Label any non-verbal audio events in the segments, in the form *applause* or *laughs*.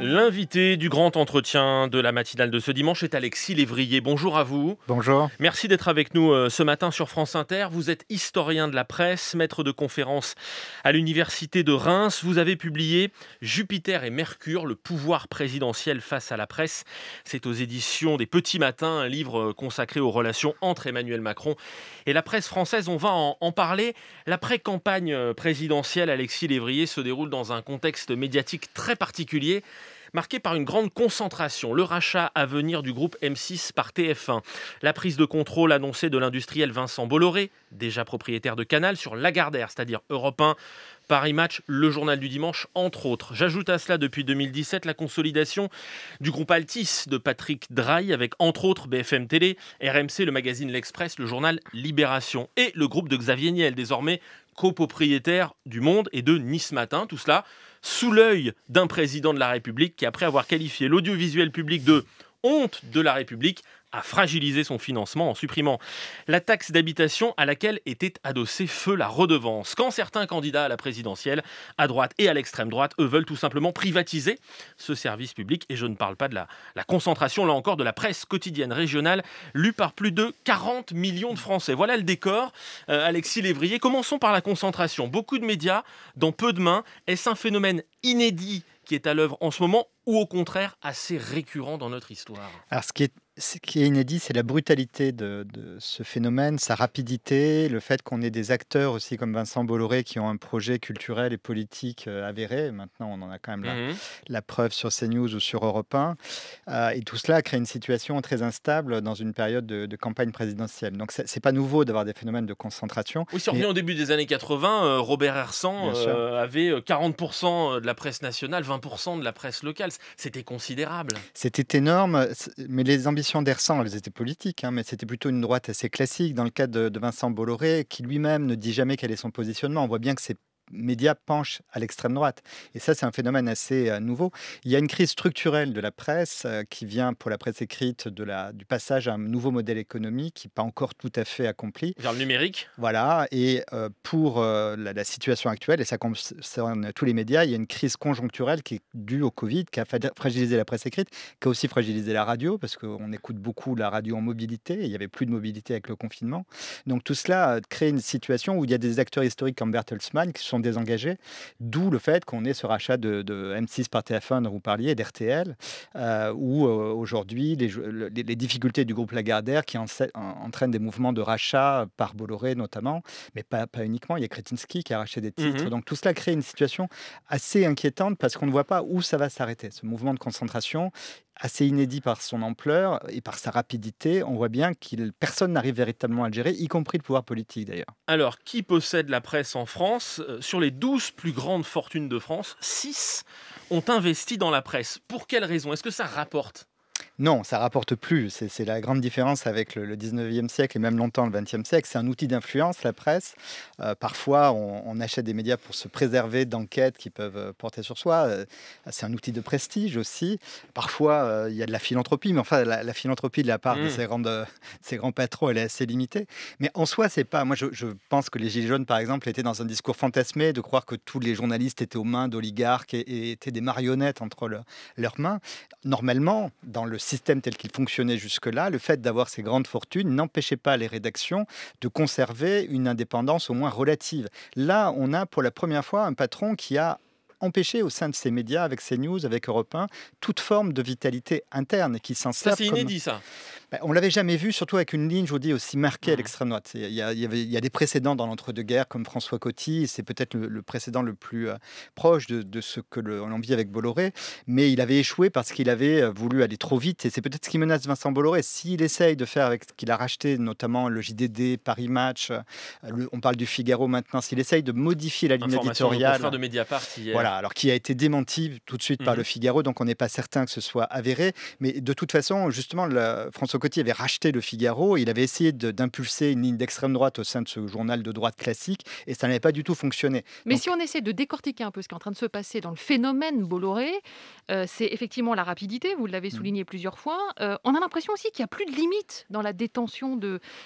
L'invité du grand entretien de la matinale de ce dimanche est Alexis Lévrier. Bonjour à vous. Bonjour. Merci d'être avec nous euh, ce matin sur France Inter. Vous êtes historien de la presse, maître de conférences à l'université de Reims. Vous avez publié Jupiter et Mercure, le pouvoir présidentiel face à la presse. C'est aux éditions des Petits Matins, un livre consacré aux relations entre Emmanuel Macron et la presse française. On va en, parler. La pré-campagne euh, présidentielle, Alexis Lévrier, se déroule dans un contexte médiatique très particulier. Marqué par une grande concentration, le rachat à venir du groupe M6 par TF1, la prise de contrôle annoncée de l'industriel Vincent Bolloré, déjà propriétaire de Canal, sur Lagardère, c'est-à-dire Europe 1, Paris Match, le journal du dimanche, entre autres. J'ajoute à cela depuis 2017 la consolidation du groupe Altis de Patrick Drahi avec entre autres BFM Télé, RMC, le magazine L'Express, le journal Libération et le groupe de Xavier Niel, désormais copropriétaire du Monde et de Nice Matin. Tout cela sous l'œil d'un président de la République qui, après avoir qualifié l'audiovisuel public de honte de la République, à fragiliser son financement en supprimant la taxe d'habitation à laquelle était adossée feu la redevance. Quand certains candidats à la présidentielle, à droite et à l'extrême droite, eux veulent tout simplement privatiser ce service public, et je ne parle pas de la, la concentration, là encore, de la presse quotidienne régionale, lue par plus de 40 millions de Français. Voilà le décor. Euh, Alexis Lévrier, commençons par la concentration. Beaucoup de médias, dans peu de mains, est-ce un phénomène inédit qui est à l'œuvre en ce moment ou au contraire assez récurrent dans notre histoire Alors ce qui est ce qui est inédit, c'est la brutalité de, ce phénomène, sa rapidité, le fait qu'on ait des acteurs aussi comme Vincent Bolloré qui ont un projet culturel et politique euh, avéré. Maintenant, on en a quand même la, mmh preuve sur CNews ou sur Europe 1. Euh, et tout cela crée une situation très instable dans une période de, campagne présidentielle. Donc, c'est pas nouveau d'avoir des phénomènes de concentration. Oui, si au début des années 80, euh, Robert Hersan avait 40% de la presse nationale, 20% de la presse locale. C'était considérable. C'était énorme, mais les ambitions d'Ersan, elles étaient politiques, hein, mais c'était plutôt une droite assez classique. Dans le cas de, de Vincent Bolloré, qui lui-même ne dit jamais quel est son positionnement, on voit bien que c'est médias penchent à l'extrême droite. Et ça, c'est un phénomène assez euh, nouveau. Il y a une crise structurelle de la presse euh, qui vient pour la presse écrite de la, du passage à un nouveau modèle économique qui n'est pas encore tout à fait accompli. Vers le numérique Voilà. Et euh, pour la, situation actuelle, et ça concerne tous les médias, il y a une crise conjoncturelle qui est due au Covid, qui a fragilisé la presse écrite, qui a aussi fragilisé la radio, parce qu'on écoute beaucoup la radio en mobilité. il n'y avait plus de mobilité avec le confinement. Donc tout cela crée une situation où il y a des acteurs historiques comme Bertelsmann qui sont désengagés. D'où le fait qu'on ait ce rachat de, M6 par TF1 dont vous parliez, d'RTL, euh, ou euh, aujourd'hui les, difficultés du groupe Lagardère qui en, entraînent des mouvements de rachat par Bolloré notamment, mais pas, uniquement. Il y a Kretinsky qui a racheté des titres. Mhm. Donc tout cela crée une situation assez inquiétante parce qu'on ne voit pas où ça va s'arrêter. Ce mouvement de concentration, assez inédit par son ampleur et par sa rapidité, on voit bien qu'il personne n'arrive véritablement à le gérer, y compris le pouvoir politique d'ailleurs. Alors, qui possède la presse en France euh, Sur les 12 plus grandes fortunes de France, 6 ont investi dans la presse. Pour quelle raison Est-ce que ça rapporte non, ça rapporte plus. C'est la grande différence avec le, 19e siècle et même longtemps le 20e siècle. C'est un outil d'influence, la presse. Euh, parfois, on, achète des médias pour se préserver d'enquêtes qui peuvent euh, porter sur soi. Euh, c'est un outil de prestige aussi. Parfois, il y a de la philanthropie, mais enfin, la, philanthropie de la part de, mm. ces grands patrons, elle est assez limitée. Mais en soi, c'est pas. Moi, je, pense que les Gilets jaunes, par exemple, étaient dans un discours fantasmé de croire que tous les journalistes étaient aux mains d'oligarques et, étaient des marionnettes entre leurs mains. Normalement, dans le système tel qu'il fonctionnait jusque-là, le fait d'avoir ces grandes fortunes n'empêchait pas les rédactions de conserver une indépendance au moins relative. Là, on a pour la première fois un patron qui a empêcher au sein de ces médias, avec ces news, avec Europe 1, toute forme de vitalité interne qui s'insère. Ça, c'est inédit, ça. Ben, on l'avait jamais vu, surtout avec une ligne, je vous dis, aussi marquée à l'extrême droite. Il y, a, des précédents dans l'entre-deux-guerres, comme François Coty, c'est peut-être le, précédent le plus euh, proche de, ce que l'on vit avec Bolloré, mais il avait échoué parce qu'il avait euh, voulu aller trop vite, et c'est peut-être ce qui menace Vincent Bolloré. S'il essaye de faire avec ce qu'il a racheté, notamment le JDD, Paris Match, euh, on parle du Figaro maintenant, s'il essaye de modifier la ligne éditoriale... de Mediapart voilà, alors qui a été démenti tout de suite par mmh le Figaro, donc on n'est pas certain que ce soit avéré. Mais de toute façon, justement, le, François Coty avait racheté le Figaro, il avait essayé d'impulser une ligne d'extrême droite au sein de ce journal de droite classique, et ça n'avait pas du tout fonctionné. Mais si on essaie de décortiquer un peu ce qui est en train de se passer dans le phénomène Bolloré, euh, c'est effectivement la rapidité, vous l'avez mmh. souligné plusieurs fois. Euh, on a l'impression aussi qu'il n'y a plus de limite dans la détention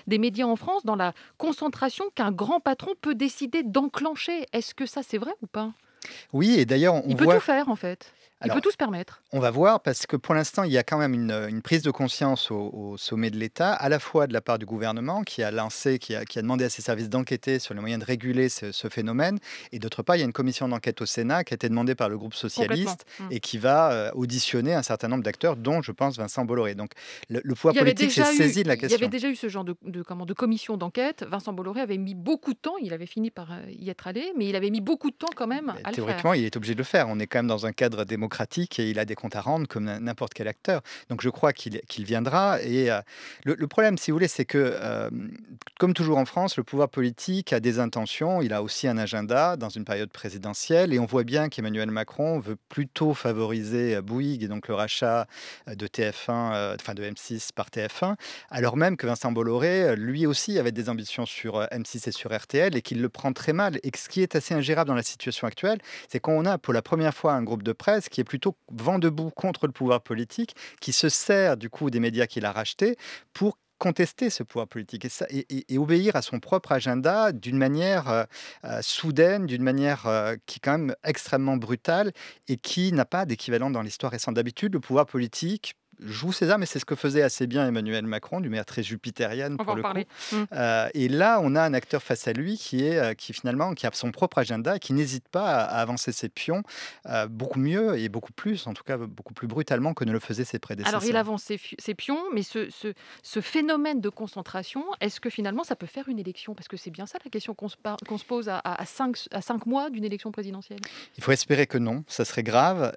des médias en France, dans la concentration qu'un grand patron peut décider d'enclencher. Est-ce que ça c'est vrai ou pas oui, et d'ailleurs, on Il peut tout faire, en fait peut tout se permettre. On va voir, parce que pour l'instant, il y a quand même une, prise de conscience au, sommet de l'État, à la fois de la part du gouvernement, qui a lancé, qui a, demandé à ses services d'enquêter sur les moyens de réguler ce, phénomène, et d'autre part, il y a une commission d'enquête au Sénat qui a été demandée par le groupe socialiste mm. et qui va euh, auditionner un certain nombre d'acteurs, dont, je pense, Vincent Bolloré. Donc, le, pouvoir politique s'est saisi de la question. Il y avait déjà eu ce genre de, comment, de commission d'enquête. Vincent Bolloré avait mis beaucoup de temps, il avait fini par euh, y être allé, mais il avait mis beaucoup de temps quand même à Théoriquement, il est obligé de le faire. On est quand même dans un cadre démocratique et il a des comptes à rendre comme n'importe quel acteur. Donc je crois qu'il viendra. Et euh, le, problème, si vous voulez, c'est que, euh, comme toujours en France, le pouvoir politique a des intentions, il a aussi un agenda dans une période présidentielle. Et on voit bien qu'Emmanuel Macron veut plutôt favoriser Bouygues et donc le rachat euh, de TF1, enfin de M6 par TF1, alors même que Vincent Bolloré, lui aussi, avait des ambitions sur M6 et sur RTL et qu'il le prend très mal. Et ce qui est assez ingérable dans la situation actuelle, c'est qu'on a pour la première fois un groupe de presse qui plutôt vent debout contre le pouvoir politique, qui se sert du coup des médias qu'il a rachetés pour contester ce pouvoir politique et, ça, et, obéir à son propre agenda d'une manière euh, euh, soudaine, d'une manière euh, qui est quand même extrêmement brutale et qui n'a pas d'équivalent dans l'histoire récente. D'habitude, le pouvoir politique joue César, mais c'est ce que faisait assez bien Emmanuel Macron, du maire très jupitérienne pour le coup. Mmh. Euh, et là, on a un acteur face à lui qui est euh, qui finalement qui a son propre agenda qui n'hésite pas à, avancer ses pions euh, beaucoup mieux et beaucoup plus, en tout cas beaucoup plus brutalement que ne le faisaient ses prédécesseurs. Alors il avance ses, pions, mais ce, ce, phénomène de concentration, est-ce que finalement ça peut faire une élection Parce que c'est bien ça la question qu'on se, pose à, à, cinq, mois d'une élection présidentielle. Il faut espérer que non, ça serait grave.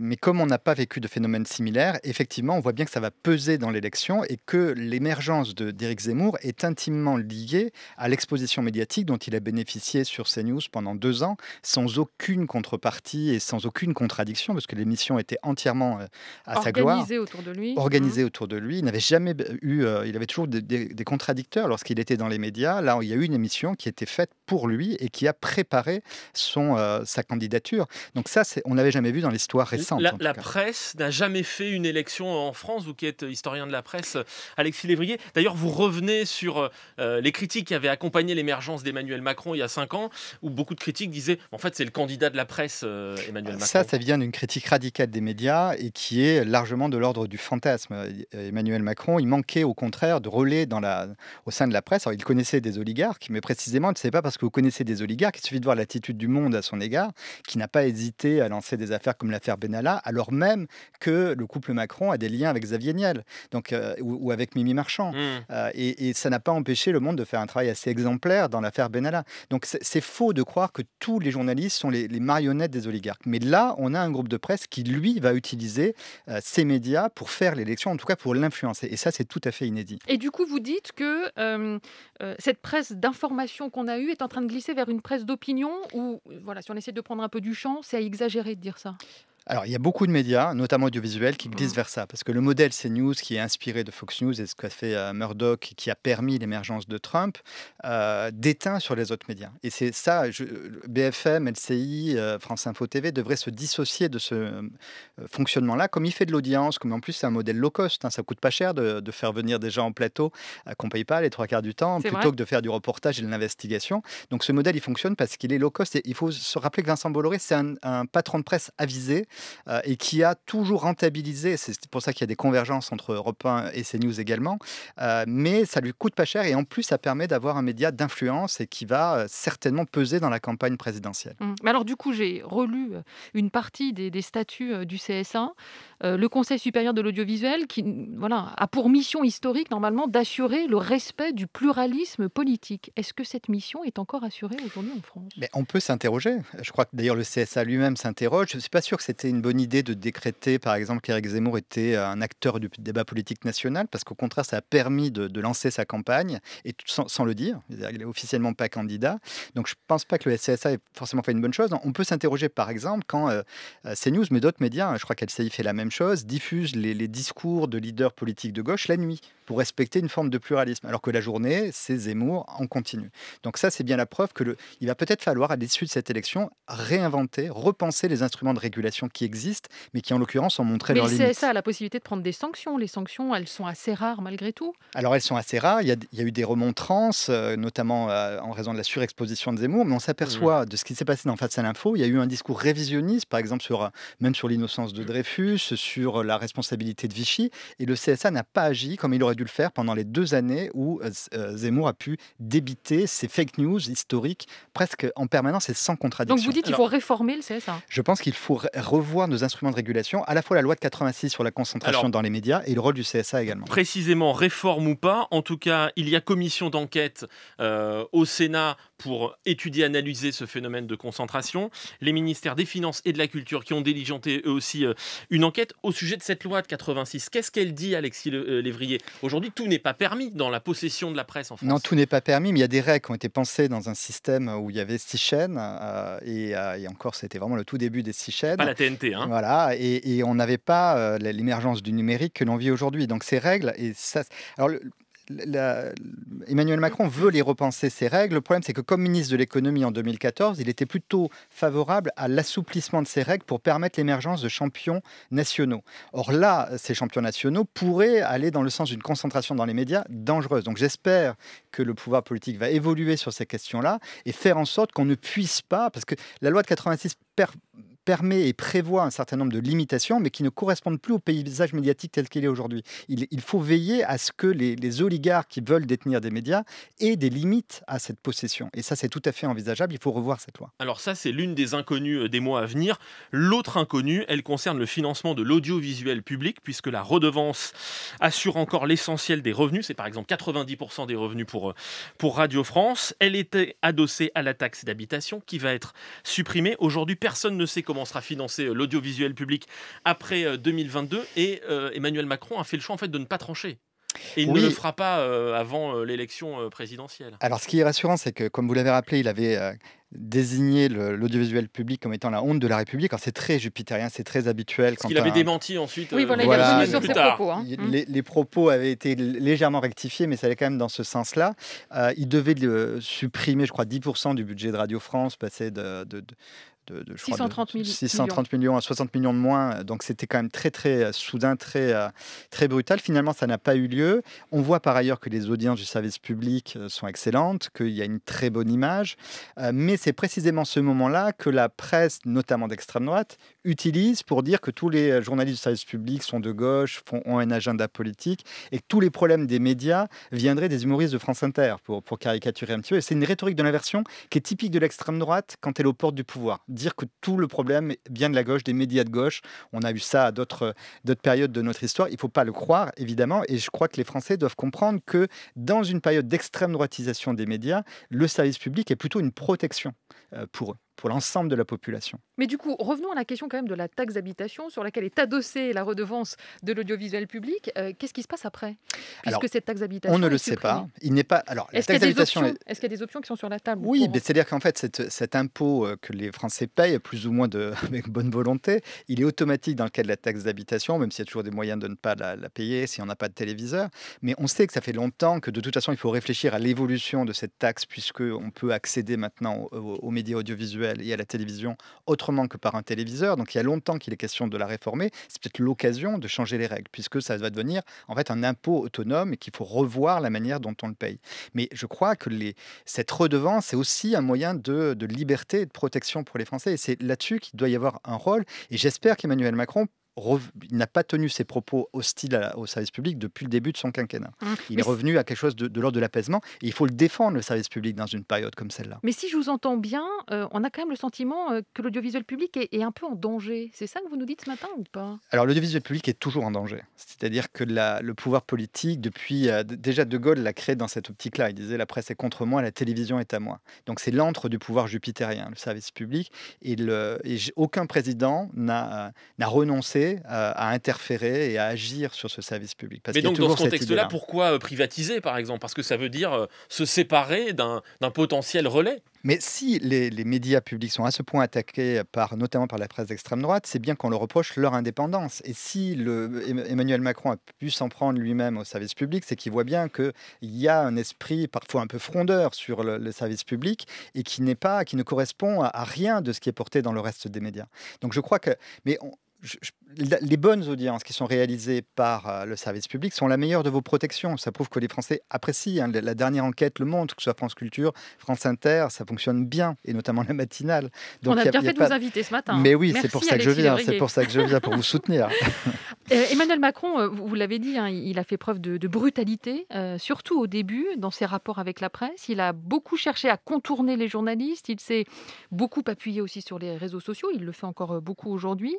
mais comme on n'a pas vécu de phénomène similaire, effectivement, effectivement, on voit bien que ça va peser dans l'élection et que l'émergence d'Éric Zemmour est intimement liée à l'exposition médiatique dont il a bénéficié sur CNews pendant deux ans, sans aucune contrepartie et sans aucune contradiction, parce que l'émission était entièrement euh, à sa gloire. Organisée autour de lui. Organisée mmh. autour de lui. Il n'avait jamais eu, euh, il avait toujours des, contradicteurs lorsqu'il était dans les médias. Là, il y a eu une émission qui était faite pour lui et qui a préparé son, euh, sa candidature. Donc ça, on n'avait jamais vu dans l'histoire récente. la presse n'a jamais fait une élection en France, vous qui êtes historien de la presse, Alexis Lévrier. D'ailleurs, vous revenez sur euh, euh, les critiques qui avaient accompagné l'émergence d'Emmanuel Macron il y a cinq ans, où beaucoup de critiques disaient en fait, c'est le candidat de la presse, euh, Emmanuel Macron. Ça, ça vient d'une critique radicale des médias et qui est largement de l'ordre du fantasme. Emmanuel Macron, il manquait au contraire de relais dans la, au sein de la presse. Alors, il connaissait des oligarques, mais précisément, ce n'est pas parce que vous connaissez des oligarques, il suffit de voir l'attitude du monde à son égard, qui n'a pas hésité à lancer des affaires comme l'affaire Benalla, alors même que le couple Macron a des liens avec Xavier Niel donc, euh, ou, avec Mimi Marchand. Hmm. Euh, et, ça n'a pas empêché le monde de faire un travail assez exemplaire dans l'affaire Benalla. Donc c'est faux de croire que tous les journalistes sont les, marionnettes des oligarques. Mais là, on a un groupe de presse qui, lui, va utiliser euh, ces médias pour faire l'élection, en tout cas pour l'influencer. Et ça, c'est tout à fait inédit. Et du coup, vous dites que cette presse d'information qu'on a eue est en train de glisser vers une presse d'opinion Ou voilà, si on essaie de prendre un peu du champ, c'est à exagérer de dire ça. Alors, il y a beaucoup de médias, notamment audiovisuels, qui mmh. glissent vers ça, parce que le modèle CNews, qui est inspiré de Fox News et ce qu'a fait euh, Murdoch, qui a permis l'émergence de Trump, euh, déteint sur les autres médias. Et c'est ça, BFM, LCI, euh, France Info TV devraient se dissocier de ce fonctionnement-là, comme il fait de l'audience, comme en plus c'est un modèle low cost, Ça hein. ça coûte pas cher de, faire venir des gens en plateau qu'on paye pas les trois quarts du temps, plutôt que de faire du reportage et de l'investigation. Donc ce modèle, il fonctionne parce qu'il est low cost. Et il faut se rappeler que Vincent Bolloré, c'est un patron de presse avisé euh, et qui a toujours rentabilisé. C'est pour ça qu'il y a des convergences entre Europe 1 et CNews également. Euh, mais ça lui coûte pas cher et en plus, ça permet d'avoir un média d'influence et qui va euh, certainement peser dans la campagne présidentielle. Mmh. Mais alors, du coup, j'ai relu une partie des, statuts du CSA, le Conseil supérieur de l'audiovisuel, qui voilà, a pour mission historique, normalement, d'assurer le respect du pluralisme politique. Est-ce que cette mission est encore assurée aujourd'hui en France On peut s'interroger. Je crois que d'ailleurs le CSA lui-même s'interroge. Je ne suis pas sûr que c'était une bonne idée de décréter, par exemple, qu'Éric Zemmour était euh, un acteur du débat politique national Parce qu'au contraire, ça a permis de, lancer sa campagne, et sans, sans le dire, il n'est officiellement pas candidat. Donc je ne pense pas que le SCSA ait forcément fait une bonne chose. On peut s'interroger, par exemple, quand euh, euh, CNews, mais d'autres médias, hein, je crois sait fait la même chose, diffuse les discours de leaders politiques de gauche la nuit pour respecter une forme de pluralisme. Alors que la journée, c'est Zemmour en continu. Donc ça, c'est bien la preuve que le... il va peut-être falloir, à l'issue de cette élection, réinventer, repenser les instruments de régulation qui existent, mais qui en l'occurrence ont montré mais leurs limites. Mais ça, la possibilité de prendre des sanctions. Les sanctions, elles sont assez rares malgré tout. Alors elles sont assez rares. Il y a, il y a eu des remontrances, euh, notamment euh, en raison de la surexposition de Zemmour, mais on s'aperçoit mmh. de ce qui s'est passé dans Face à l'info. Il y a eu un discours révisionniste, par exemple sur euh, même sur l'innocence de mmh. Dreyfus, sur la responsabilité de Vichy, et le CSA n'a pas agi comme il aurait dû le faire pendant les deux années où euh, euh, Zemmour a pu débiter ces fake news historiques presque en permanence et sans contradiction. Donc vous dites qu'il faut réformer le CSA Je pense qu'il faut revoir nos instruments de régulation, à la fois la loi de 86 sur la concentration dans les médias et le rôle du CSA également. Précisément, réforme ou pas, en tout cas, il y a commission d'enquête euh, au Sénat pour étudier, analyser ce phénomène de concentration. Les ministères des Finances et de la Culture qui ont diligenté eux aussi une enquête au sujet de cette loi de 86. Qu'est-ce qu'elle dit, Alexis Lévrier, Aujourd'hui, tout n'est pas permis dans la possession de la presse en France. Non, tout n'est pas permis, mais il y a des règles qui ont été pensées dans un système où il y avait six chaînes, euh, euh, et, encore, c'était vraiment le tout début des six chaînes. Pas la TNT, hein Voilà, et, on n'avait pas euh, l'émergence du numérique que l'on vit aujourd'hui. Donc ces règles, et ça... Alors, la, Emmanuel Macron veut les repenser, ces règles. Le problème, c'est que comme ministre de l'économie en 2014, il était plutôt favorable à l'assouplissement de ces règles pour permettre l'émergence de champions nationaux. Or là, ces champions nationaux pourraient aller dans le sens d'une concentration dans les médias dangereuse. Donc j'espère que le pouvoir politique va évoluer sur ces questions-là et faire en sorte qu'on ne puisse pas, parce que la loi de 86 permet et prévoit un certain nombre de limitations, mais qui ne correspondent plus au paysage médiatique tel qu'il est aujourd'hui. Il, faut veiller à ce que les, les oligarques qui veulent détenir des médias aient des limites à cette possession. Et ça, c'est tout à fait envisageable. Il faut revoir cette loi. Alors ça, c'est l'une des inconnues euh, des mois à venir. L'autre inconnue, elle concerne le financement de l'audiovisuel public, puisque la redevance assure encore l'essentiel des revenus. C'est par exemple 90% des revenus pour, euh, pour Radio France. Elle était adossée à la taxe d'habitation qui va être supprimée. Aujourd'hui, personne ne sait comment comment sera financé euh, l'audiovisuel public après 2022. Euh, Et euh, Emmanuel Macron a fait le choix en fait de ne pas trancher. Et il ne le fera pas avant l'élection présidentielle. Alors, ce qui est rassurant, c'est que, comme vous l'avez rappelé, il avait désigné l'audiovisuel public comme étant la honte de la République. Alors, c'est très jupitérien, c'est très habituel. il avait démenti ensuite. Oui, il Propos, hein. mm. les, propos avaient été légèrement rectifiés, mais ça allait quand même dans ce sens-là. il devait supprimer, je crois, 10% du budget de Radio France, passer de, de de, 630, millions. à 60 millions de moins. Donc c'était quand même très très euh, soudain, très euh, très brutal. Finalement, ça n'a pas eu lieu. On voit par ailleurs que les audiences du service public euh, sont excellentes, qu'il y a une très bonne image. Mais c'est précisément ce moment-là que la presse, notamment d'extrême droite, utilise pour dire que tous les journalistes du service public sont de gauche, font, ont un agenda politique et que tous les problèmes des médias viendraient des humoristes de France Inter, pour, pour caricaturer un petit peu. Et c'est une rhétorique de l'inversion qui est typique de l'extrême droite quand elle est aux portes du pouvoir dire que tout le problème vient de la gauche, des médias de gauche. On a eu ça à euh, d'autres périodes de notre histoire. Il ne faut pas le croire, évidemment. Et je crois que les Français doivent comprendre que dans une période d'extrême droitisation des médias, le service public est plutôt une protection euh, pour eux pour l'ensemble de la population. Mais du coup, revenons à la question quand même de la taxe d'habitation sur laquelle est adossée la redevance de l'audiovisuel public. Euh, qu'est-ce qui se passe après Puisque que cette taxe d'habitation. On ne le sait pas. Il n'est pas. Alors, Est-ce qu'il est... y, a des options qui sont sur la table Oui, mais c'est-à-dire qu'en fait, cet impôt euh, que les Français payent, plus ou moins de, *laughs* avec bonne volonté, il est automatique dans le cas de la taxe d'habitation, même s'il y a toujours des moyens de ne pas la, payer si on n'a pas de téléviseur. Mais on sait que ça fait longtemps que de toute façon, il faut réfléchir à l'évolution de cette taxe, puisqu'on peut accéder maintenant aux médias audiovisuels et à la télévision autrement que par un téléviseur. Donc il y a longtemps qu'il est question de la réformer. C'est peut-être l'occasion de changer les règles, puisque ça va devenir en fait un impôt autonome et qu'il faut revoir la manière dont on le paye. Mais je crois que les, cette redevance est aussi un moyen de, de liberté et de protection pour les Français. Et c'est là-dessus qu'il doit y avoir un rôle. Et j'espère qu'Emmanuel Macron n'a pas tenu ses propos hostiles au service public depuis le début de son quinquennat. Mmh. Il est revenu à quelque chose de, l'ordre de l'apaisement. il faut le défendre, le service public, dans une période comme celle-là. Mais si je vous entends bien, euh, on a quand même le sentiment euh, que l'audiovisuel public est, un peu en danger. C'est ça que vous nous dites ce matin ou pas Alors, l'audiovisuel public est toujours en danger. C'est-à-dire que le pouvoir politique, depuis euh, déjà De Gaulle l'a créé dans cette optique-là. Il disait la presse est contre moi, la télévision est à moi. Donc, c'est l'antre du pouvoir jupitérien, le service public. et aucun président n'a renoncé à, interférer et à agir sur ce service public. Mais donc, dans ce contexte-là, pourquoi euh, privatiser, par exemple Parce que ça veut dire euh, se séparer d'un potentiel relais. Mais si les, médias publics sont à ce point attaqués, par, notamment par la presse d'extrême droite, c'est bien qu'on leur reproche leur indépendance. Et si le, Emmanuel Macron a pu s'en prendre lui-même au service public, c'est qu'il voit bien qu'il y a un esprit parfois un peu frondeur sur le, service public et qui n'est pas, qui ne correspond à, rien de ce qui est porté dans le reste des médias. Donc je crois que, mais les bonnes audiences qui sont réalisées par euh, le service public sont la meilleure de vos protections. Ça prouve que les Français apprécient. Hein. La dernière enquête le montre, que ce soit France Culture, France Inter, ça fonctionne bien, et notamment la matinale. Donc, On a, bien fait de vous inviter ce matin. Mais oui, c'est pour ça que je viens, c'est pour ça que je viens, pour vous *laughs* soutenir. Euh, Emmanuel Macron, euh, vous, l'avez dit, hein, il a fait preuve de, brutalité, surtout au début, dans ses rapports avec la presse. Il a beaucoup cherché à contourner les journalistes, il s'est beaucoup appuyé aussi sur les réseaux sociaux, il le fait encore beaucoup aujourd'hui.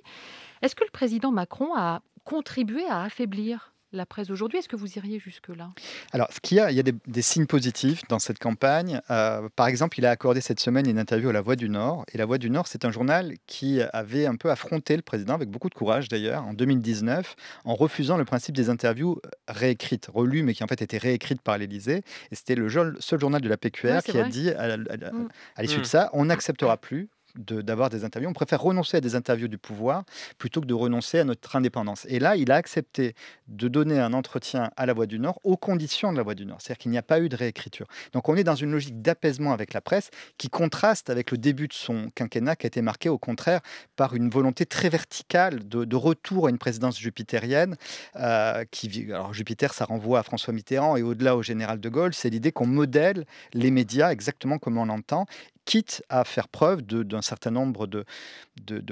Est-ce que le président Macron a contribué à affaiblir la presse aujourd'hui. Est-ce que vous iriez jusque-là Alors, ce qu'il il y a des, signes positifs dans cette campagne. Euh, par exemple, il a accordé cette semaine une interview à La Voix du Nord. Et La Voix du Nord, c'est un journal qui avait un peu affronté le président, avec beaucoup de courage d'ailleurs, en 2019, en refusant le principe des interviews réécrites, relues, mais qui en fait étaient réécrites par l'Élysée. Et c'était le seul journal de la PQR qui a dit, à, mm. l'issue de ça, on mm. n'acceptera plus, d'avoir des interviews. On préfère renoncer à des interviews du pouvoir plutôt que de renoncer à notre indépendance. Et là, il a accepté de donner un entretien à La Voix du Nord aux conditions de La Voix du Nord. C'est-à-dire qu'il n'y a pas eu de réécriture. Donc on est dans une logique d'apaisement avec la presse qui contraste avec le début de son quinquennat qui a été marqué au contraire par une volonté très verticale de, retour à une présidence jupitérienne. Euh, qui, alors Jupiter, ça renvoie à François Mitterrand et au-delà au général de Gaulle. C'est l'idée qu'on modèle les médias exactement comme on l'entend quitte à faire preuve d'un certain nombre de,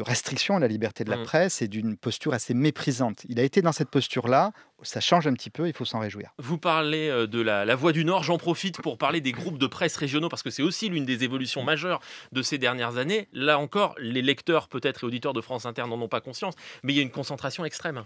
restrictions à la liberté de la mm. presse et d'une posture assez méprisante. Il a été dans cette posture-là, ça change un petit peu, il faut s'en réjouir. Vous parlez euh, de la, la Voix du Nord, j'en profite pour parler des groupes de presse régionaux, parce que c'est aussi l'une des évolutions mm. majeures de ces dernières années. Là encore, les lecteurs peut-être et auditeurs de France Inter n'en ont pas conscience, mais il y a une concentration extrême.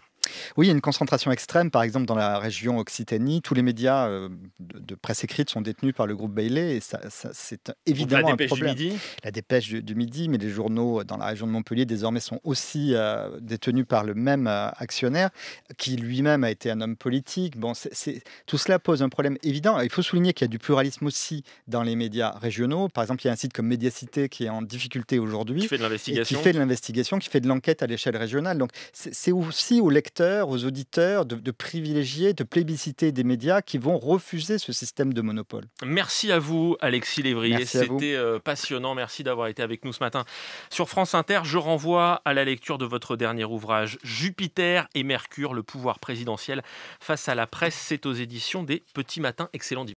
Oui, il y a une concentration extrême. Par exemple, dans la région Occitanie, tous les médias euh, de, presse écrite sont détenus par le groupe Bailey. Et ça, c'est évidemment un problème. Du midi. La dépêche du, midi, mais les journaux euh, dans la région de Montpellier désormais sont aussi euh, détenus par le même actionnaire, qui lui-même a été un homme politique. Bon, c'est tout cela pose un problème évident. Il faut souligner qu'il y a du pluralisme aussi dans les médias régionaux. Par exemple, il y a un site comme Mediacité qui est en difficulté aujourd'hui. Qui fait de l'investigation. Qui fait de l'investigation, qui fait de l'enquête à l'échelle régionale. Donc, c'est aussi au lecteur aux auditeurs, de, privilégier, de plébisciter des médias qui vont refuser ce système de monopole. Merci à vous, Alexis Lévrier. C'était euh, passionnant. Merci d'avoir été avec nous ce matin. Sur France Inter, je renvoie à la lecture de votre dernier ouvrage, Jupiter et Mercure, le pouvoir présidentiel face à la presse. C'est aux éditions des Petits Matins. Excellent